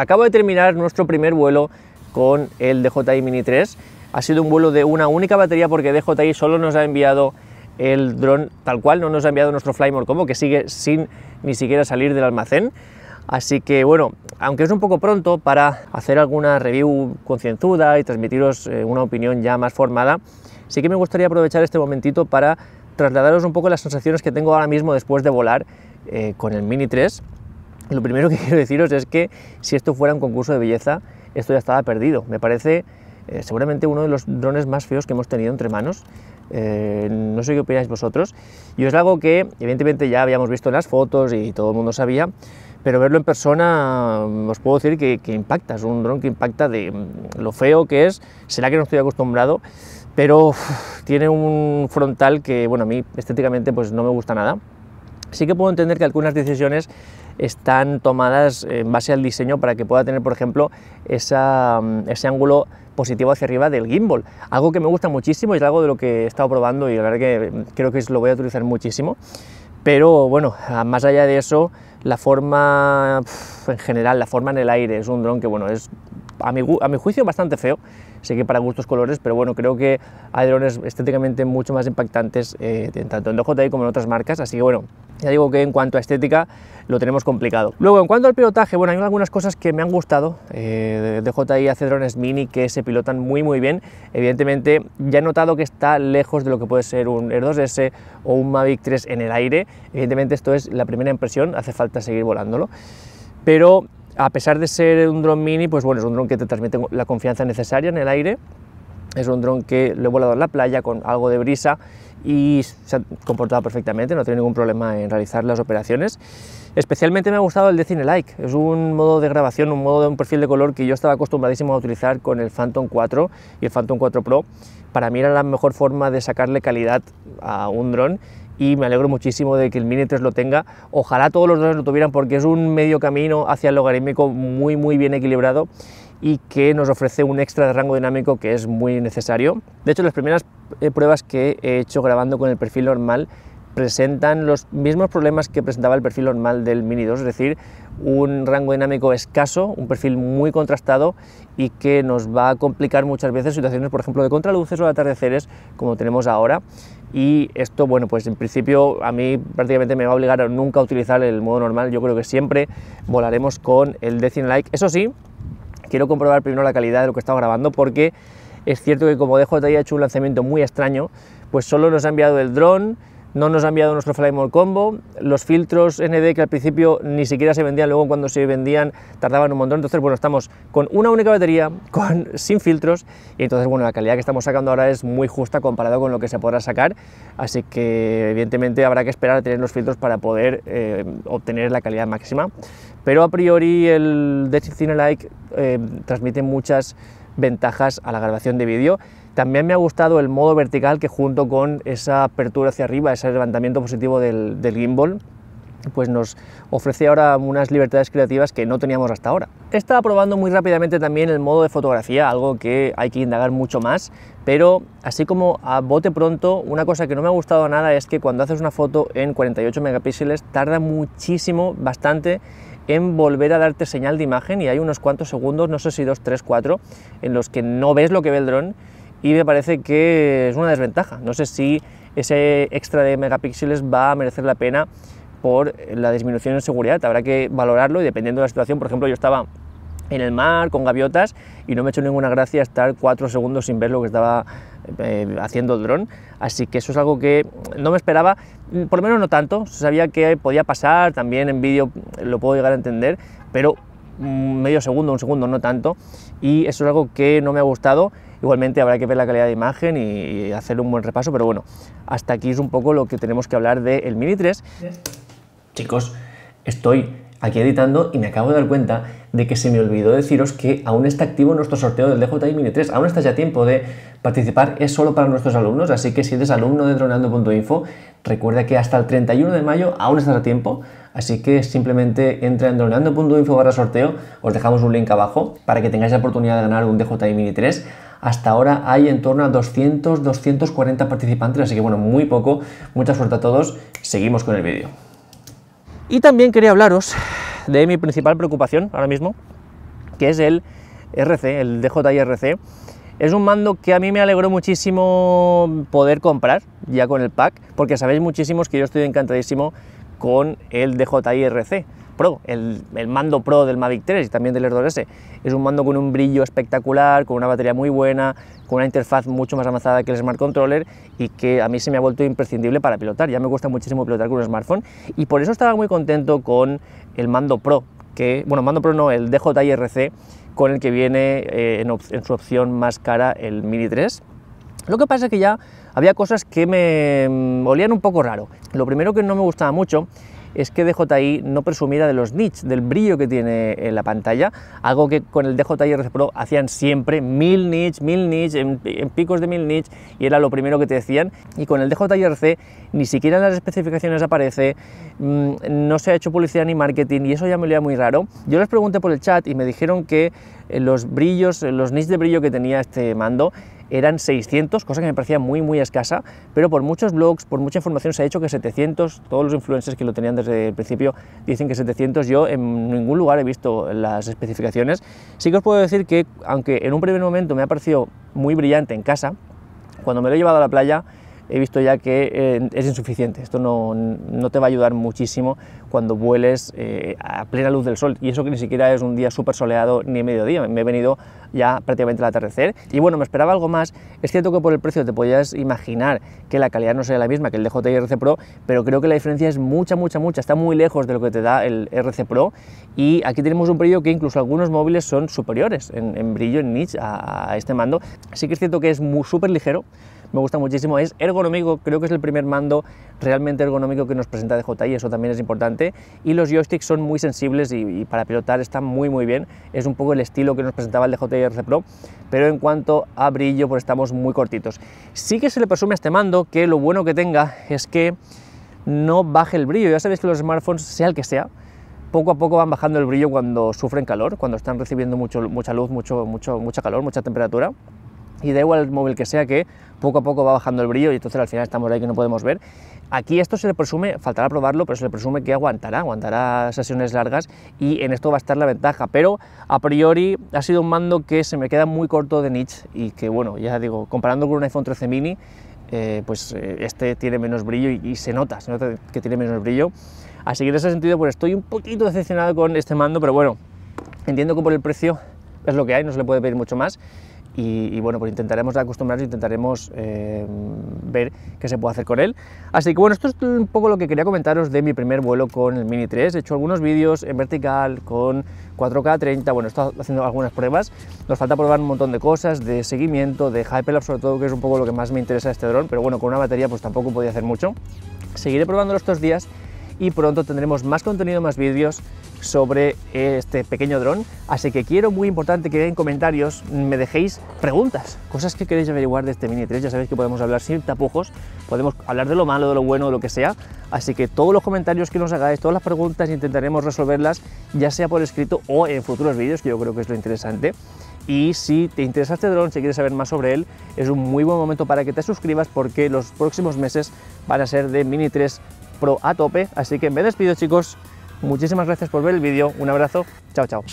Acabo de terminar nuestro primer vuelo con el DJI Mini 3. Ha sido un vuelo de una única batería porque DJI solo nos ha enviado el dron tal cual, no nos ha enviado nuestro Flymore como que sigue sin ni siquiera salir del almacén. Así que bueno, aunque es un poco pronto para hacer alguna review concienzuda y transmitiros eh, una opinión ya más formada, sí que me gustaría aprovechar este momentito para trasladaros un poco las sensaciones que tengo ahora mismo después de volar eh, con el Mini 3 lo primero que quiero deciros es que si esto fuera un concurso de belleza, esto ya estaba perdido. Me parece eh, seguramente uno de los drones más feos que hemos tenido entre manos. Eh, no sé qué opináis vosotros. Y es algo que evidentemente ya habíamos visto en las fotos y todo el mundo sabía, pero verlo en persona mm, os puedo decir que, impacta. Es un dron que impacta de mm, lo feo que es. Será que no estoy acostumbrado, pero tiene un frontal que, bueno, a mí estéticamente pues no me gusta nada. Sí que puedo entender que algunas decisiones están tomadas en base al diseño para que pueda tener, por ejemplo, mm, ese ángulo positivo hacia arriba del gimbal. Algo que me gusta muchísimo y es algo de lo que he estado probando y la verdad que creo que lo voy a utilizar muchísimo. Pero bueno, más allá de eso, la forma en general, la forma en el aire, es un dron que bueno, es a mi, juicio bastante feo, sé que para gustos colores, pero bueno, creo que hay drones estéticamente mucho más impactantes, eh, tanto en DJI como en otras marcas, así que bueno, ya digo que en cuanto a estética lo tenemos complicado. Luego, en cuanto al pilotaje, bueno, hay algunas cosas que me han gustado, eh, DJI hace drones mini que se pilotan muy muy bien, evidentemente ya he notado que está lejos de lo que puede ser un Air 2S o un Mavic 3 en el aire, evidentemente esto es la primera impresión, hace falta seguir volándolo, pero a pesar de ser un dron mini, pues bueno, es un dron que te transmite la confianza necesaria en el aire. Es un dron que lo he volado en la playa con algo de brisa y se ha comportado perfectamente, no tiene ningún problema en realizar las operaciones. Especialmente me ha gustado el de Cine Like, es un modo de grabación, un modo de un perfil de color que yo estaba acostumbradísimo a utilizar con el Phantom 4 y el Phantom 4 Pro. Para mí era la mejor forma de sacarle calidad a un dron y me alegro muchísimo de que el Mini 3 lo tenga. Ojalá todos los dos lo tuvieran porque es un medio camino hacia el logarítmico muy muy bien equilibrado y que nos ofrece un extra de rango dinámico que es muy necesario. De hecho, las primeras eh, pruebas que he hecho grabando con el perfil normal presentan los mismos problemas que presentaba el perfil normal del Mini 2, es decir, un rango dinámico escaso, un perfil muy contrastado y que nos va a complicar muchas veces situaciones, por ejemplo, de contraluces o de atardeceres como tenemos ahora. Y esto, bueno, pues en principio a mí prácticamente me va a obligar a nunca utilizar el modo normal. Yo creo que siempre volaremos con el in Like. Eso sí, quiero comprobar primero la calidad de lo que estaba grabando porque es cierto que como DJI ha hecho un lanzamiento muy extraño, pues solo nos ha enviado el dron no nos ha enviado nuestro Flymore Combo, los filtros ND que al principio ni siquiera se vendían, luego cuando se vendían tardaban un montón, entonces bueno, estamos con una única batería, con, sin filtros, y entonces bueno, la calidad que estamos sacando ahora es muy justa comparado con lo que se podrá sacar, así que evidentemente habrá que esperar a tener los filtros para poder eh, obtener la calidad máxima, pero a priori el cine Like eh, transmite muchas ventajas a la grabación de vídeo, también me ha gustado el modo vertical que junto con esa apertura hacia arriba, ese levantamiento positivo del, gimbal, pues nos ofrece ahora unas libertades creativas que no teníamos hasta ahora. Estaba probando muy rápidamente también el modo de fotografía, algo que hay que indagar mucho más, pero así como a bote pronto, una cosa que no me ha gustado nada es que cuando haces una foto en 48 megapíxeles tarda muchísimo, bastante, en volver a darte señal de imagen y hay unos cuantos segundos, no sé si 2, 3, 4, en los que no ves lo que ve el dron y me parece que es una desventaja. No sé si ese extra de megapíxeles va a merecer la pena por la disminución en seguridad. Habrá que valorarlo y dependiendo de la situación, por ejemplo, yo estaba en el mar con gaviotas y no me ha hecho ninguna gracia estar cuatro segundos sin ver lo que estaba eh, haciendo el dron. Así que eso es algo que no me esperaba, por lo menos no tanto. Sabía que podía pasar, también en vídeo lo puedo llegar a entender, pero mm, medio segundo, un segundo, no tanto. Y eso es algo que no me ha gustado Igualmente habrá que ver la calidad de imagen y, hacer un buen repaso, pero bueno, hasta aquí es un poco lo que tenemos que hablar del Mini 3. Chicos, estoy aquí editando y me acabo de dar cuenta de que se me olvidó deciros que aún está activo nuestro sorteo del DJI Mini 3. Aún está ya tiempo de participar, es solo para nuestros alumnos, así que si eres alumno de droneando.info, recuerda que hasta el 31 de mayo aún estás a tiempo, así que simplemente entra en droneando.info barra sorteo, os dejamos un link abajo para que tengáis la oportunidad de ganar un DJI Mini 3 hasta ahora hay en torno a 200, 240 participantes, así que bueno, muy poco. Mucha suerte a todos. Seguimos con el vídeo. Y también quería hablaros de mi principal preocupación ahora mismo, que es el RC, el DJI-RC. Es un mando que a mí me alegró muchísimo poder comprar ya con el pack, porque sabéis muchísimos que yo estoy encantadísimo con el DJI-RC. Pro, el, mando Pro del Mavic 3 y también del Air 2S. Es un mando con un brillo espectacular, con una batería muy buena, con una interfaz mucho más avanzada que el Smart Controller y que a mí se me ha vuelto imprescindible para pilotar. Ya me cuesta muchísimo pilotar con un smartphone y por eso estaba muy contento con el mando Pro, que, bueno, mando Pro no, el DJI-RC con el que viene eh, en, en su opción más cara el Mini 3. Lo que pasa es que ya había cosas que me mm, olían un poco raro. Lo primero que no me gustaba mucho es que DJI no presumiera de los nits, del brillo que tiene en la pantalla, algo que con el DJI RC Pro hacían siempre, mil nits, mil nits, en, picos de mil nits, y era lo primero que te decían, y con el DJI RC ni siquiera en las especificaciones aparece, mm, no se ha hecho publicidad ni marketing, y eso ya me olía muy raro. Yo les pregunté por el chat y me dijeron que eh, los brillos, los nits de brillo que tenía este mando, eran 600, cosa que me parecía muy, muy escasa, pero por muchos blogs, por mucha información se ha hecho que 700, todos los influencers que lo tenían desde el principio dicen que 700, yo en ningún lugar he visto las especificaciones. Sí que os puedo decir que, aunque en un primer momento me ha parecido muy brillante en casa, cuando me lo he llevado a la playa he visto ya que eh, es insuficiente. Esto no, no, te va a ayudar muchísimo cuando vueles eh, a plena luz del sol. Y eso que ni siquiera es un día súper soleado ni mediodía. Me he venido ya prácticamente al atardecer. Y bueno, me esperaba algo más. Es cierto que por el precio te podías imaginar que la calidad no sea la misma que el DJI RC Pro, pero creo que la diferencia es mucha, mucha, mucha. Está muy lejos de lo que te da el RC Pro. Y aquí tenemos un brillo que incluso algunos móviles son superiores en, brillo, en niche a, este mando. Así que es cierto que es súper ligero me gusta muchísimo, es ergonómico, creo que es el primer mando realmente ergonómico que nos presenta DJI, eso también es importante, y los joysticks son muy sensibles y, para pilotar están muy muy bien, es un poco el estilo que nos presentaba el DJI RC Pro, pero en cuanto a brillo pues estamos muy cortitos. Sí que se le presume a este mando que lo bueno que tenga es que no baje el brillo, ya sabéis que los smartphones, sea el que sea, poco a poco van bajando el brillo cuando sufren calor, cuando están recibiendo mucho, mucha luz, mucho, mucho, mucha calor, mucha temperatura y da igual el móvil que sea que poco a poco va bajando el brillo y entonces al final estamos ahí que no podemos ver. Aquí esto se le presume, faltará probarlo, pero se le presume que aguantará, aguantará sesiones largas y en esto va a estar la ventaja, pero a priori ha sido un mando que se me queda muy corto de niche y que bueno, ya digo, comparando con un iPhone 13 mini, eh, pues eh, este tiene menos brillo y, se nota, se nota que tiene menos brillo. Así que en ese sentido pues estoy un poquito decepcionado con este mando, pero bueno, entiendo que por el precio es lo que hay, no se le puede pedir mucho más y, bueno, pues intentaremos acostumbrarnos, intentaremos eh, ver qué se puede hacer con él. Así que bueno, esto es un poco lo que quería comentaros de mi primer vuelo con el Mini 3. He hecho algunos vídeos en vertical con 4K 30, bueno, he estado haciendo algunas pruebas. Nos falta probar un montón de cosas, de seguimiento, de Hyperlapse sobre todo, que es un poco lo que más me interesa este dron, pero bueno, con una batería pues tampoco podía hacer mucho. Seguiré probándolo estos días y pronto tendremos más contenido, más vídeos sobre este pequeño dron. Así que quiero, muy importante, que en comentarios me dejéis preguntas, cosas que queréis averiguar de este Mini 3. Ya sabéis que podemos hablar sin tapujos, podemos hablar de lo malo, de lo bueno, de lo que sea. Así que todos los comentarios que nos hagáis, todas las preguntas, intentaremos resolverlas, ya sea por escrito o en futuros vídeos, que yo creo que es lo interesante. Y si te interesa este dron, si quieres saber más sobre él, es un muy buen momento para que te suscribas porque los próximos meses van a ser de Mini 3 Pro a tope. Así que me despido chicos, muchísimas gracias por ver el vídeo, un abrazo, chao chao.